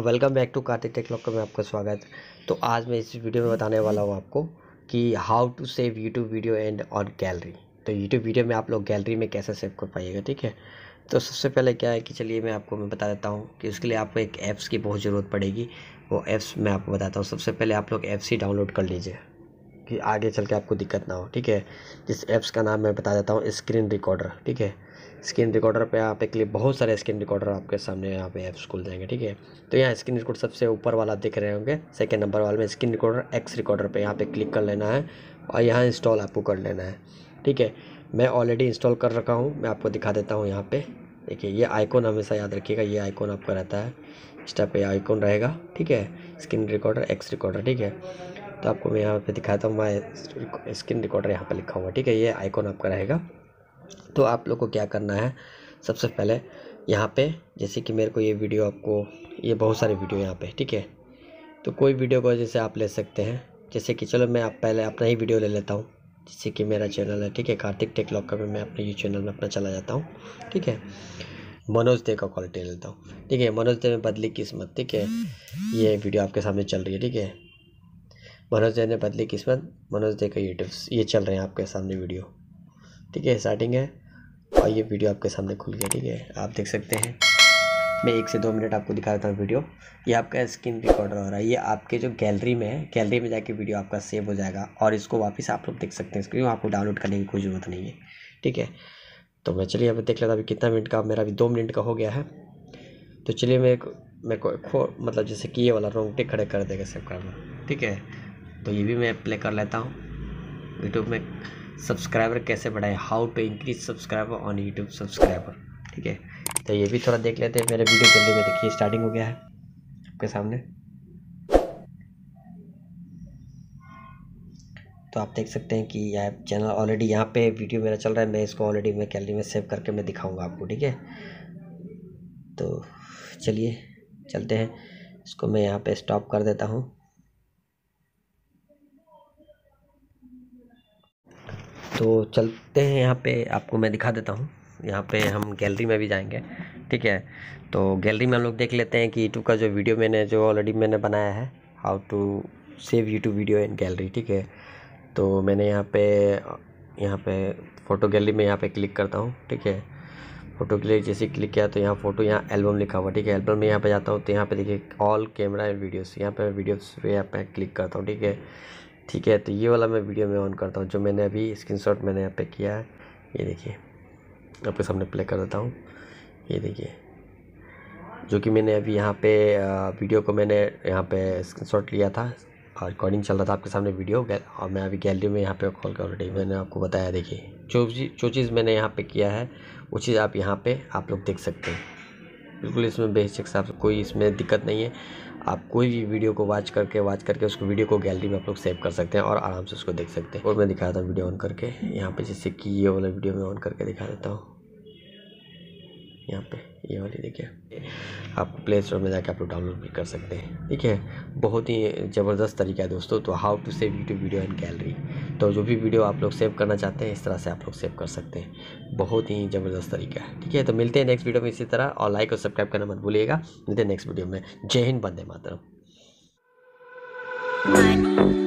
और welcome back to Kartik Techlog का मैं आपका स्वागत तो आज मैं इस वीडियो में बताने वाला हूँ आपको कि how to save YouTube video and और गैलरी तो यूट्यूब वीडियो में आप लोग गैलरी में कैसे सेव कर पाइएगा ठीक है तो सबसे पहले क्या है कि चलिए मैं आपको मैं बता देता हूँ कि उसके लिए आपको एक ऐप्स की बहुत ज़रूरत पड़ेगी वो ऐप्स मैं आपको बताता हूँ सबसे पहले आप लोग ऐप्स ही डाउनलोड कर लीजिए कि आगे चल के आपको दिक्कत ना हो ठीक है जिस ऐप्स का नाम मैं बता देता हूँ स्क्रीन रिकॉर्डर ठीक है स्क्रीन रिकॉर्डर पे यहाँ पे क्लिप बहुत सारे स्क्रीन रिकॉर्डर आपके सामने यहाँ पे ऐप्स खुल जाएंगे ठीक है तो यहाँ स्क्रीन रिकॉर्ड सबसे ऊपर वाला दिख रहे होंगे सेकंड नंबर वाले में स्क्रीन रिकॉर्डर एक्स रिकॉर्डर पे यहाँ पे क्लिक कर लेना है और यहाँ इंस्टॉल आपको कर लेना है ठीक है मैं ऑलरेडी इंस्टॉल कर रखा हूँ मैं आपको दिखा देता हूँ यहाँ पर देखिए ये आइकॉन हमेशा याद रखिएगा ये आइकॉन आपका रहता है इंस्टा पे आइकॉन रहेगा ठीक है स्क्रीन रिकॉर्डर एक्स रिकॉर्डर ठीक है तो आपको मैं यहाँ पे दिखाता हूँ मैं स्क्रीन रिकॉर्डर यहाँ पे लिखा हुआ ठीक है ये आइकॉन आपका रहेगा तो आप लोग को क्या करना है सबसे पहले यहाँ पे जैसे कि मेरे को ये वीडियो आपको ये बहुत सारे वीडियो यहाँ पे ठीक है तो कोई वीडियो को जैसे आप ले सकते हैं जैसे कि चलो मैं आप पहले अपना ही वीडियो ले लेता हूँ जैसे कि मेरा चैनल है ठीक है कार्तिक टेक लॉक का भी मैं अपने यूट्यूब चैनल में अपना चला जाता हूँ ठीक है मनोज दे का क्वालिटी लेता हूँ ठीक है मनोज दे में बदली किस्मत ठीक है ये वीडियो आपके सामने चल रही है ठीक है मनोज दे ने बदली किस्मत मनोज दे का यूट्यूब ये चल रहे हैं आपके सामने वीडियो ठीक है स्टार्टिंग है और ये वीडियो आपके सामने खुल गया ठीक है आप देख सकते हैं मैं एक से दो मिनट आपको दिखा देता हूँ वीडियो ये आपका स्क्रीन रिकॉर्डर हो रहा है ये आपके जो गैलरी में है गैलरी में जाके वीडियो आपका सेव हो जाएगा और इसको वापस आप लोग देख सकते हैं स्क्रीन आपको डाउनलोड करने की कोई ज़रूरत नहीं है ठीक है तो मैं चलिए अभी देख लेता अभी कितना मिनट का मेरा अभी दो मिनट का हो गया है तो चलिए मैं एक मैं को खो मतलब जैसे कि ये वाला रोंगटे खड़े कर देगा सब करना ठीक है तो ये भी मैं प्ले कर लेता हूँ यूट्यूब में सब्सक्राइबर कैसे बढ़ाएं how to increase subscriber on YouTube subscriber ठीक है तो ये भी थोड़ा देख लेते हैं मेरे वीडियो जल्दी में देखिए स्टार्टिंग हो गया है आपके सामने तो आप देख सकते हैं कि यह चैनल ऑलरेडी यहाँ पे वीडियो मेरा चल रहा है मैं इसको ऑलरेडी मैं कैलरी में सेव करके मैं दिखाऊंगा आपको ठीक है तो चलिए चलते हैं इसको मैं यहाँ पे स्टॉप कर देता हूँ तो चलते हैं यहाँ पे आपको मैं दिखा देता हूँ यहाँ पे हम गैलरी में भी जाएंगे ठीक है तो गैलरी में हम लोग देख लेते हैं कि यूट्यूब का जो वीडियो मैंने जो ऑलरेडी मैंने बनाया है how to save YouTube video in gallery ठीक है तो मैंने यहाँ पे यहाँ पे फ़ोटो गैलरी में यहाँ पे क्लिक करता हूँ ठीक है फ़ोटो के लिए जैसे क्लिक किया तो यहाँ फ़ोटो यहाँ एल्बम लिखा हुआ ठीक है एल्बम में यहाँ पे जाता हूँ तो यहाँ पे देखिए ऑल कैमरा एंड वीडियोस यहाँ पे वीडियोस पे यहाँ पे क्लिक करता हूँ ठीक है ठीक है तो ये वाला मैं वीडियो में ऑन करता हूँ जो मैंने अभी स्क्रीनशॉट मैंने यहाँ पे किया है ये देखिए आपके सामने प्ले कर देता हूँ ये देखिए जो कि मैंने अभी यहाँ पे वीडियो को मैंने यहाँ पे स्क्रीनशॉट लिया था और रिकॉर्डिंग चल रहा था आपके सामने वीडियो और मैं अभी गैलरी में यहाँ पे कॉल कर ऑलरेडी मैंने आपको बताया देखिए जो जो चीज़ मैंने यहाँ पे किया है वो चीज़ आप यहाँ पे आप लोग देख सकते हैं बिल्कुल इसमें बेसिक से कोई इसमें दिक्कत नहीं है आप कोई भी वीडियो को वॉच करके वॉच करके उसको वीडियो को गैलरी में आप लोग सेव कर सकते हैं और आराम से उसको देख सकते हैं और मैं दिखाता था वीडियो ऑन करके यहाँ पे जैसे कि ये वाला वीडियो मैं ऑन करके दिखा देता हूँ यहाँ पे ये वाली देखिए आप प्ले स्टोर में जाकर आप डाउनलोड भी कर सकते हैं ठीक है बहुत ही ज़बरदस्त तरीका है दोस्तों तो how to save YouTube video and gallery तो जो भी वीडियो आप लोग सेव करना चाहते हैं इस तरह से आप लोग सेव कर सकते हैं बहुत ही ज़बरदस्त तरीका है ठीक है तो मिलते हैं नेक्स्ट वीडियो में इसी तरह और लाइक और सब्सक्राइब करना मत भूलिएगा मिलते हैं नेक्स्ट वीडियो में जय हिंद बंदे मातरम